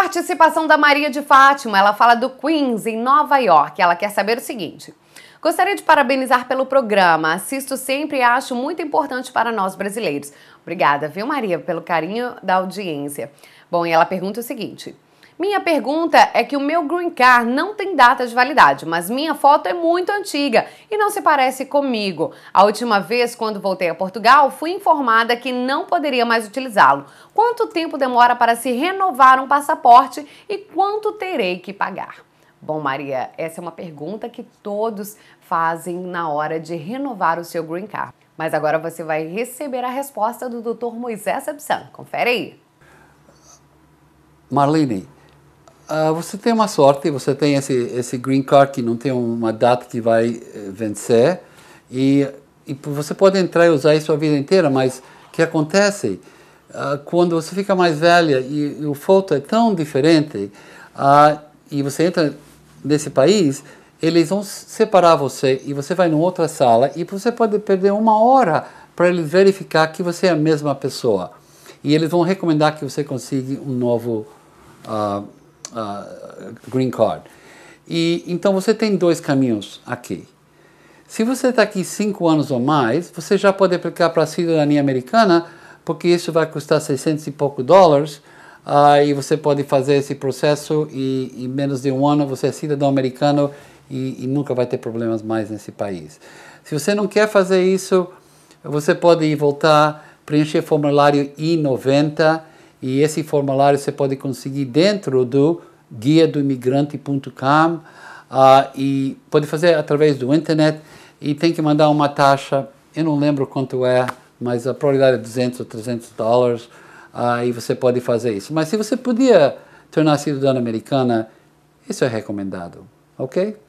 Participação da Maria de Fátima, ela fala do Queens, em Nova York. Ela quer saber o seguinte. Gostaria de parabenizar pelo programa. Assisto sempre e acho muito importante para nós brasileiros. Obrigada, viu, Maria, pelo carinho da audiência. Bom, e ela pergunta o seguinte: minha pergunta é que o meu green card não tem data de validade, mas minha foto é muito antiga e não se parece comigo. A última vez, quando voltei a Portugal, fui informada que não poderia mais utilizá-lo. Quanto tempo demora para se renovar um passaporte e quanto terei que pagar? Bom, Maria, essa é uma pergunta que todos fazem na hora de renovar o seu green card. Mas agora você vai receber a resposta do Dr. Moisés Absan. Confere aí. Marlene, Uh, você tem uma sorte, você tem esse, esse green card que não tem uma data que vai eh, vencer e, e você pode entrar e usar isso a vida inteira, mas o que acontece uh, quando você fica mais velha e, e o foto é tão diferente uh, e você entra nesse país, eles vão separar você e você vai em outra sala e você pode perder uma hora para eles verificar que você é a mesma pessoa e eles vão recomendar que você consiga um novo uh, green card. E, então você tem dois caminhos aqui. Se você está aqui cinco anos ou mais, você já pode aplicar para a cidadania americana, porque isso vai custar 600 e pouco dólares, uh, e você pode fazer esse processo e em menos de um ano você é cidadão americano e, e nunca vai ter problemas mais nesse país. Se você não quer fazer isso, você pode voltar, preencher formulário I-90 e esse formulário você pode conseguir dentro do guia do imigrante.com uh, ah, e pode fazer através do internet e tem que mandar uma taxa, eu não lembro quanto é, mas a probabilidade é 200 ou 300 dólares uh, e você pode fazer isso. Mas se você podia tornar cidadão americana, isso é recomendado, ok?